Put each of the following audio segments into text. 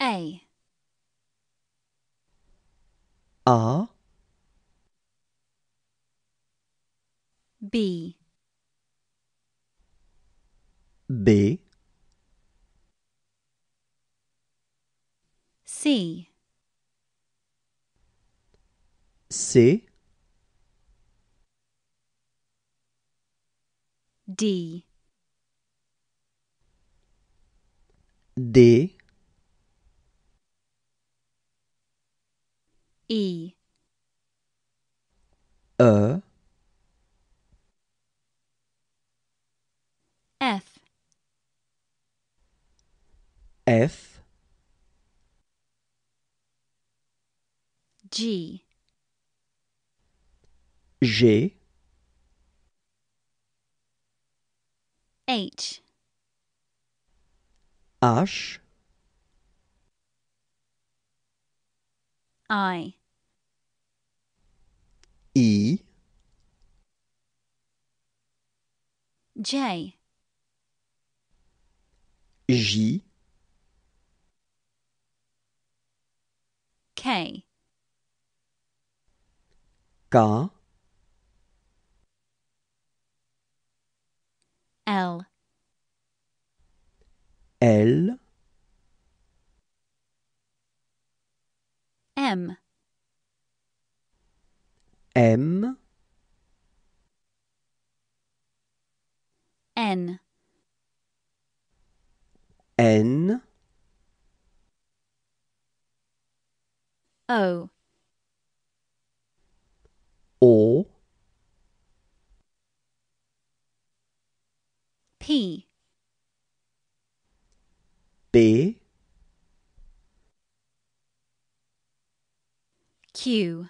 A R B B C C D D e ö f f g g h h I J. J. K. K. L. L. M. M. N N O O P B Q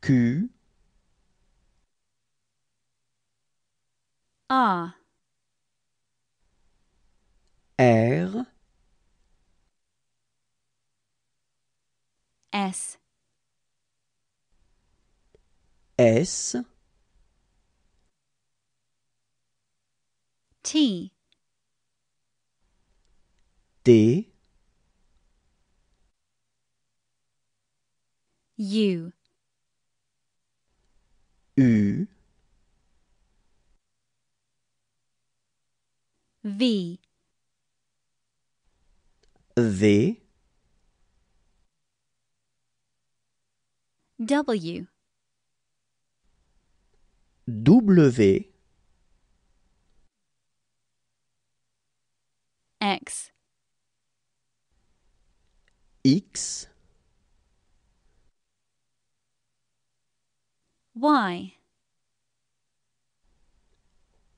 Q A. R. S. S. T. D. U. U. V. V. W. W. X. X. Y.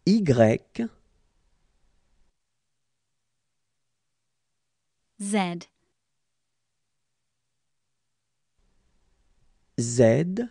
Y. Z. Z